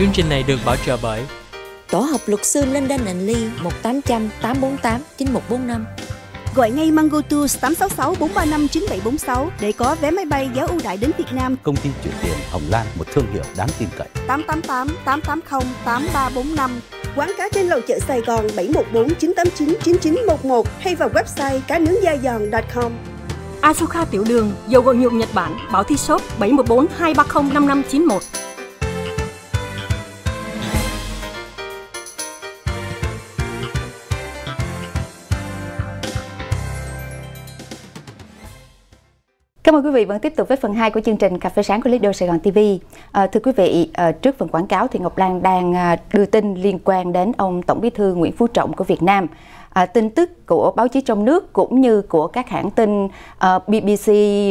Chương trình này được bảo trợ bởi Tổ hợp luật sư London and Lee 1800 848 9145. Gọi ngay Mango Tours 866 435 9746 để có vé máy bay giá ưu đãi đến Việt Nam. Công ty chuyển tiền Hồng Lan, một thương hiệu đáng tin cậy. 888 880 8345. Quán cá trên lầu chợ Sài Gòn 714 989 9911 hay vào website cá nướng da giòn.com. Asuka Tiểu Đường, dầu gội nhuộm Nhật Bản, Bảo Thi Shop 714 230 5591. Cảm ơn quý vị vẫn tiếp tục với phần 2 của chương trình Cà phê sáng của Lido Sài Gòn TV. À, ờ, thưa quý vị, à, trước phần quảng cáo thì Ngọc Lan đang à, đưa tin liên quan đến ông Tổng Bí thư Nguyễn Phú Trọng của Việt Nam. À, tin tức của báo chí trong nước cũng như của các hãng tin à, BBC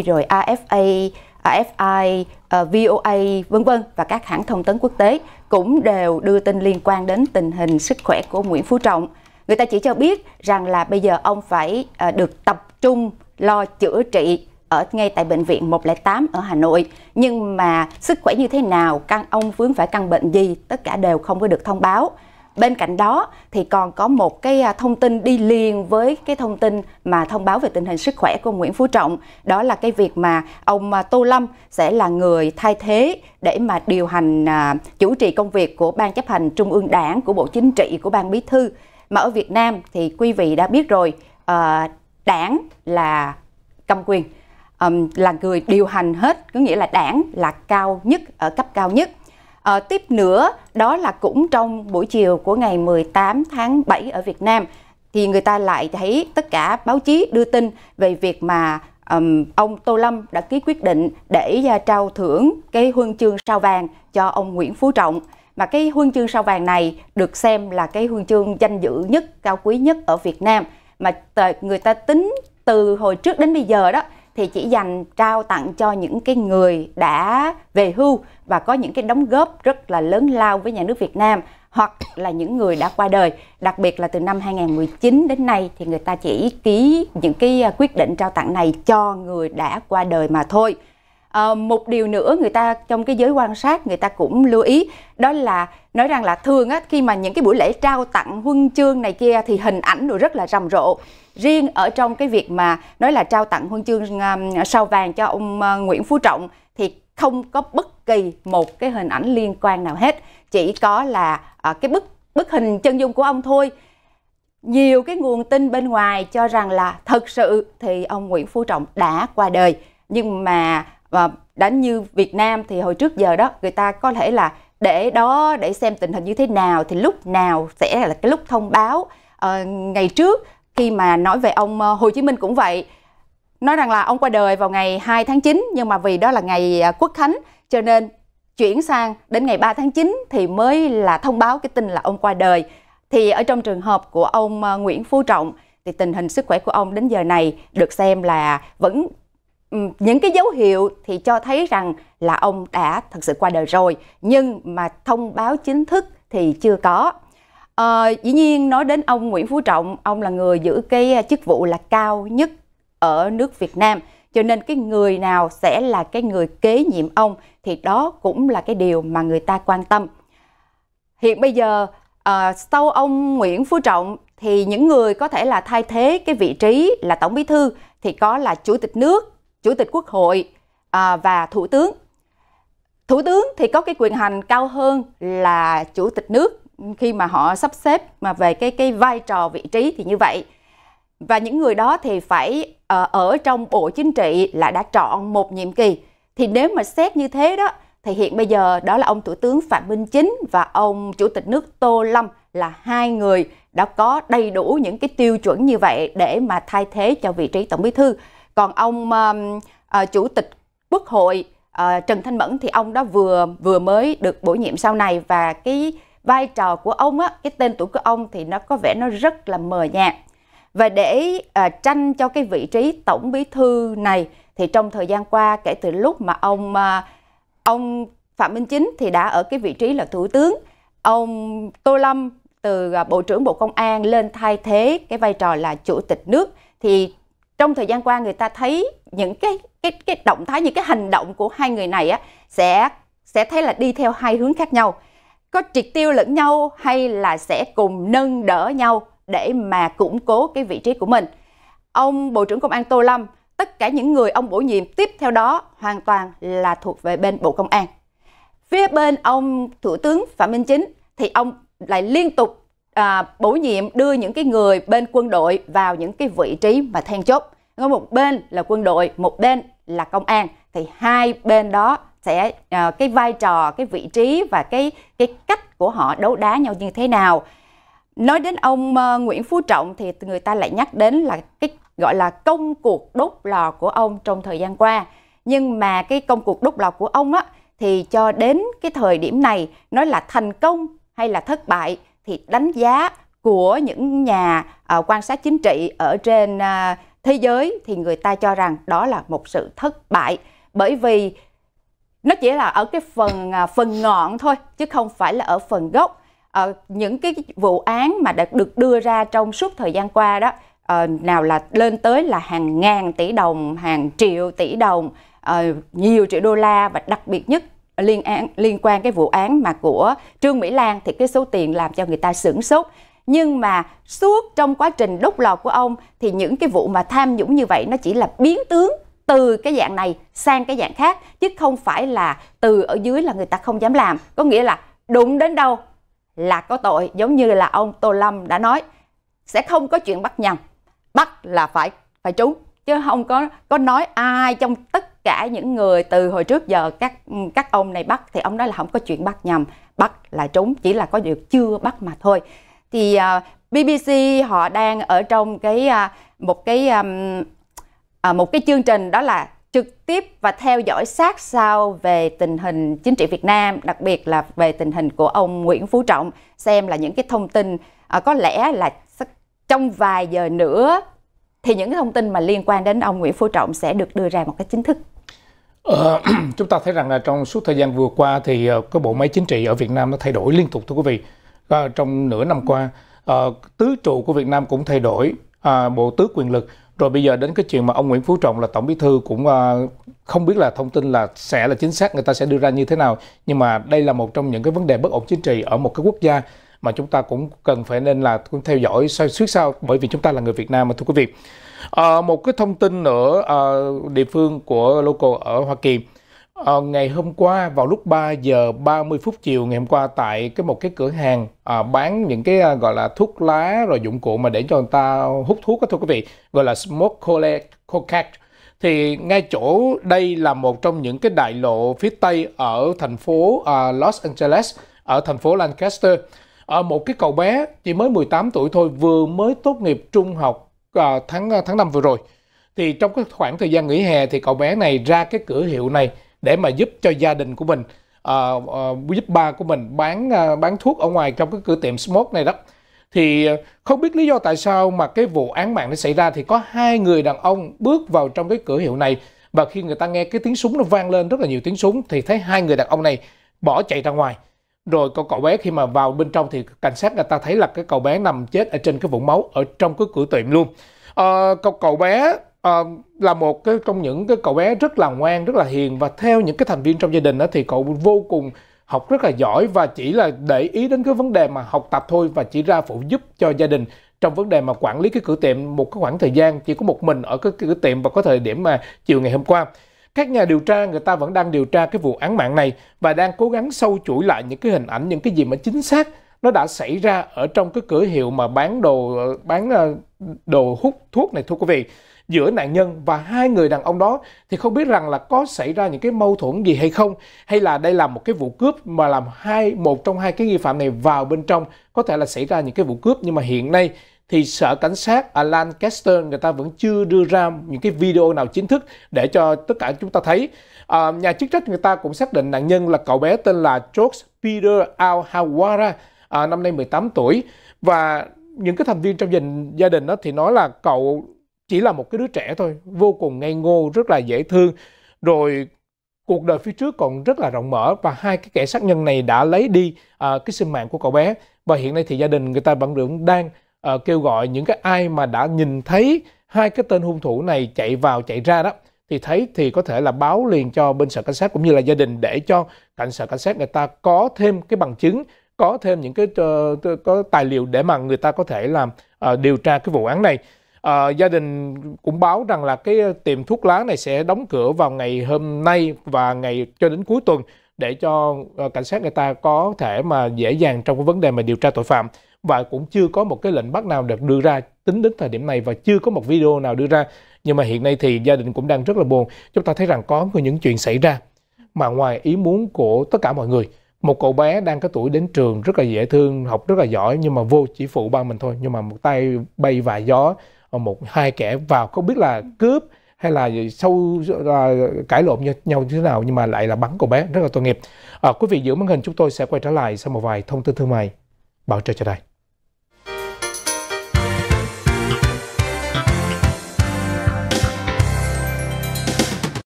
rồi AFA, AFI, à, VOA vân vân và các hãng thông tấn quốc tế cũng đều đưa tin liên quan đến tình hình sức khỏe của Nguyễn Phú Trọng. Người ta chỉ cho biết rằng là bây giờ ông phải à, được tập trung lo chữa trị ở ngay tại bệnh viện 108 ở Hà Nội nhưng mà sức khỏe như thế nào, căn ông vướng phải căn bệnh gì tất cả đều không có được thông báo. Bên cạnh đó thì còn có một cái à, thông tin đi liền với cái thông tin mà thông báo về tình hình sức khỏe của Nguyễn Phú Trọng, đó là cái việc mà ông à, Tô Lâm sẽ là người thay thế để mà điều hành à, chủ trì công việc của ban chấp hành Trung ương Đảng của Bộ Chính trị của ban Bí thư. Mà ở Việt Nam thì quý vị đã biết rồi, ờ, đảng là cầm quyền um, là người điều hành hết có nghĩa là đảng là cao nhất ở cấp cao nhất à, tiếp nữa đó là cũng trong buổi chiều của ngày 18 tháng 7 ở Việt Nam thì người ta lại thấy tất cả báo chí đưa tin về việc mà um, ông Tô Lâm đã ký quyết định để uh, trao thưởng cái huân chương sao vàng cho ông Nguyễn Phú Trọng mà cái huân chương sao vàng này được xem là cái huân chương danh dự nhất cao quý nhất ở Việt Nam mà người ta tính từ hồi trước đến bây giờ đó thì chỉ dành trao tặng cho những cái người đã về hưu và có những cái đóng góp rất là lớn lao với nhà nước Việt Nam hoặc là những người đã qua đời. Đặc biệt là từ năm 2019 đến nay thì người ta chỉ ký những cái à, quyết định trao tặng này cho người đã qua đời mà thôi. À, một điều nữa người ta trong cái giới quan sát người ta cũng lưu ý đó là nói rằng là thường á, khi mà những cái buổi lễ trao tặng huân chương này kia thì hình ảnh đồ rất là rầm rộ riêng ở trong cái việc mà nói là trao tặng huân chương sao vàng cho ông ờ, Nguyễn Phú Trọng thì không có bất kỳ một cái hình ảnh liên quan nào hết chỉ có là uh, cái bức bức hình chân dung của ông thôi nhiều cái nguồn tin bên ngoài cho rằng là thật sự thì ông Nguyễn Phú Trọng đã qua đời nhưng mà và đánh như Việt Nam thì hồi trước giờ đó người ta có thể là để đó để xem tình hình như thế nào thì lúc nào sẽ là cái lúc thông báo à, ngày trước khi mà nói về ông ờ, Hồ Chí Minh cũng vậy nói rằng là ông qua đời vào ngày 2 tháng 9 nhưng mà vì đó là ngày ờ, quốc khánh cho nên chuyển sang đến ngày 3 tháng 9 thì mới là thông báo cái tin là ông qua đời. Thì ở trong trường hợp của ông Nguyễn Phú Trọng thì tình hình sức khỏe của ông đến giờ này được xem là vẫn những cái dấu hiệu thì cho thấy rằng là ông đã thật sự qua đời rồi nhưng mà thông báo chính thức thì chưa có à, dĩ nhiên nói đến ông Nguyễn Phú Trọng ông là người giữ cái à, chức vụ là cao nhất ở nước Việt Nam cho nên cái người nào sẽ là cái người kế nhiệm ông thì đó cũng là cái điều mà người ta quan tâm hiện bây giờ à, sau ông Nguyễn Phú Trọng thì những người có thể là thay thế cái vị trí là tổng bí thư thì có là chủ tịch nước Chủ tịch Quốc hội à, và Thủ tướng. Thủ tướng thì có cái quyền hành cao hơn là chủ tịch nước khi mà họ sắp xếp mà về cái cái vai trò vị trí thì như vậy. Và những người đó thì phải à, ở trong bộ chính trị là đã chọn một nhiệm kỳ. Thì nếu mà xét như thế đó thì hiện bây giờ đó là ông Thủ tướng Phạm Minh Chính và ông Chủ tịch nước Tô Lâm là hai người đã có đầy đủ những cái tiêu chuẩn như vậy để mà thay thế cho vị trí Tổng Bí thư còn ông uh, chủ tịch quốc hội uh, Trần Thanh Mẫn thì ông đó vừa vừa mới được bổ nhiệm sau này và cái vai trò của ông á cái tên tuổi của ông thì nó có vẻ nó rất là mờ nhạt và để uh, tranh cho cái vị trí tổng bí thư này thì trong thời gian qua kể từ lúc mà ông uh, ông Phạm Minh Chính thì đã ở cái vị trí là thủ tướng ông Tô Lâm từ Bộ trưởng Bộ Công an lên thay thế cái vai trò là Chủ tịch nước thì trong thời gian qua người ta thấy những cái cái cái động thái những cái hành động của hai người này á sẽ sẽ thấy là đi theo hai hướng khác nhau có triệt tiêu lẫn nhau hay là sẽ cùng nâng đỡ nhau để mà củng cố cái vị trí của mình ông bộ trưởng công an tô lâm tất cả những người ông bổ nhiệm tiếp theo đó hoàn toàn là thuộc về bên bộ công an phía bên ông thủ tướng phạm minh chính thì ông lại liên tục à, bổ nhiệm đưa những cái người bên quân đội vào những cái vị trí mà then chốt có một bên là quân đội một bên là công an thì hai bên đó sẽ à, cái vai trò cái vị trí và cái cái cách của họ đấu đá nhau như thế nào nói đến ông uh, Nguyễn Phú Trọng thì người ta lại nhắc đến là cái gọi là công cuộc đốt lò của ông trong thời gian qua nhưng mà cái công cuộc đốt lò của ông á thì cho đến cái thời điểm này nói là thành công hay là thất bại thì đánh giá của những nhà uh, quan sát chính trị ở trên uh, thế giới thì người ta cho rằng đó là một sự thất bại bởi vì nó chỉ là ở cái phần uh, phần ngọn thôi chứ không phải là ở phần gốc uh, những cái vụ án mà đã được đưa ra trong suốt thời gian qua đó uh, nào là lên tới là hàng ngàn tỷ đồng hàng triệu tỷ đồng uh, nhiều triệu đô la và đặc biệt nhất liên an, liên quan cái vụ án mà của Trương Mỹ Lan thì cái số tiền làm cho người ta sửng sốt nhưng mà suốt trong quá trình đốt lò của ông thì những cái vụ mà tham nhũng như vậy nó chỉ là biến tướng từ cái dạng này sang cái dạng khác chứ không phải là từ ở dưới là người ta không dám làm có nghĩa là đụng đến đâu là có tội giống như là ông tô lâm đã nói sẽ không có chuyện bắt nhầm bắt là phải phải trúng chứ không có có nói ai trong tất cả những người từ hồi trước giờ các các ông này bắt thì ông nói là không có chuyện bắt nhầm bắt là trúng chỉ là có việc chưa bắt mà thôi thì uh, à, BBC họ đang ở trong cái uh, một cái um, uh, một cái chương trình đó là trực tiếp và theo dõi sát sao về tình hình chính trị Việt Nam, đặc biệt là về tình hình của ông Nguyễn Phú Trọng, xem là những cái thông tin à, có lẽ là trong vài giờ nữa thì những cái thông tin mà liên quan đến ông Nguyễn Phú Trọng sẽ được đưa ra một cách chính thức. Ờ, chúng ta thấy rằng là trong suốt thời gian vừa qua thì ờ, cái bộ máy chính trị ở Việt Nam nó thay đổi liên tục thưa quý vị. À, trong nửa năm qua à, tứ trụ của Việt Nam cũng thay đổi, à, bộ tứ quyền lực. Rồi bây giờ đến cái chuyện mà ông Nguyễn Phú Trọng là tổng bí thư cũng à, không biết là thông tin là sẽ là chính xác người ta sẽ đưa ra như thế nào. Nhưng mà đây là một trong những cái vấn đề bất ổn chính trị ở một cái quốc gia mà chúng ta cũng cần phải nên là cũng theo dõi suốt sao bởi vì chúng ta là người Việt Nam mà thưa quý vị. À, một cái thông tin nữa à, địa phương của local ở Hoa Kỳ à, ngày hôm qua vào lúc 3 giờ 30 phút chiều ngày hôm qua tại cái một cái cửa hàng à, bán những cái à, gọi là thuốc lá rồi dụng cụ mà để cho người ta hút thuốc đó thưa quý vị gọi là smoke cocaine thì ngay chỗ đây là một trong những cái đại lộ phía tây ở thành phố uh, Los Angeles ở thành phố Lancaster à, một cái cậu bé chỉ mới 18 tuổi thôi vừa mới tốt nghiệp trung học à, tháng ờ, tháng năm vừa rồi thì trong cái khoảng thời gian nghỉ hè thì cậu bé này ra cái cửa hiệu này để mà giúp cho gia đình của mình à, à, giúp ba của mình bán à, bán thuốc ở ngoài trong cái cửa tiệm smoke này đó thì không biết lý do tại sao mà cái vụ án mạng nó xảy ra thì có hai người đàn ông bước vào trong cái cửa hiệu này và khi người ta nghe cái tiếng súng nó vang lên rất là nhiều tiếng súng thì thấy hai người đàn ông này bỏ chạy ra ngoài rồi con cậu bé khi mà vào bên trong thì cảnh sát người ta thấy là cái cậu bé nằm chết ở trên cái vũng máu ở trong cái cửa tiệm luôn à, cậu cậu bé à, là một cái trong những cái cậu bé rất là ngoan rất là hiền và theo những cái thành viên trong gia đình đó thì cậu vô cùng học rất là giỏi và chỉ là để ý đến cái vấn đề mà học tập thôi và chỉ ra phụ giúp cho gia đình trong vấn đề mà quản lý cái cửa tiệm một cái khoảng thời gian chỉ có một mình ở cái cửa tiệm và có thời điểm mà chiều ngày hôm qua các nhà điều tra người ta vẫn đang điều tra cái vụ án mạng này và đang cố gắng sâu chuỗi lại những cái hình ảnh, những cái gì mà chính xác nó đã xảy ra ở trong cái cửa hiệu mà bán đồ bán ờ, đồ hút thuốc này thưa quý vị giữa nạn nhân và hai người đàn ông đó thì không biết rằng là có xảy ra những cái mâu thuẫn gì hay không hay là đây là một cái vụ cướp mà làm hai một trong hai cái nghi phạm này vào bên trong có thể là xảy ra những cái vụ cướp nhưng mà hiện nay thì sở cảnh sát ở Lancaster người ta vẫn chưa đưa ra những cái video nào chính thức để cho tất cả chúng ta thấy. À, nhà chức trách người ta cũng xác định nạn nhân là cậu bé tên là George Peter Alhawara à, năm nay 18 tuổi và những cái thành viên trong dình, gia đình đó thì nói là cậu chỉ là một cái đứa trẻ thôi, vô cùng ngây ngô, rất là dễ thương. Rồi cuộc đời phía trước còn rất là rộng mở và hai cái kẻ sát nhân này đã lấy đi à, cái sinh mạng của cậu bé và hiện nay thì gia đình người ta vẫn đang Ờ, kêu gọi những cái ai mà đã nhìn thấy hai cái tên hung thủ này chạy vào chạy ra đó thì thấy thì có thể là báo liền cho bên sở cảnh sát cũng như là gia đình để cho cảnh sở cảnh sát người ta có thêm cái bằng chứng có thêm những cái uh, có tài liệu để mà người ta có thể làm uh, điều tra cái vụ án này uh, gia đình cũng báo rằng là cái tiệm thuốc lá này sẽ đóng cửa vào ngày hôm nay và ngày cho đến cuối tuần để cho ờ, cảnh sát người ta có thể mà dễ dàng trong cái vấn đề mà điều tra tội phạm và cũng chưa có một cái lệnh bắt nào được đưa ra tính đến thời điểm này và chưa có một video nào đưa ra nhưng mà hiện nay thì gia đình cũng đang rất là buồn chúng ta thấy rằng có những chuyện xảy ra mà ngoài ý muốn của tất cả mọi người một cậu bé đang có tuổi đến trường rất là dễ thương học rất là giỏi nhưng mà vô chỉ phụ ba mình thôi nhưng mà một tay bay vài gió ờ, một hai kẻ vào không biết là cướp hay là sâu là cãi lộn nhau như thế nào nhưng mà lại là bắn cậu bé rất là tội nghiệp à, quý vị giữ màn hình chúng tôi sẽ quay trở lại sau một vài thông tin thương mại bảo trợ cho đây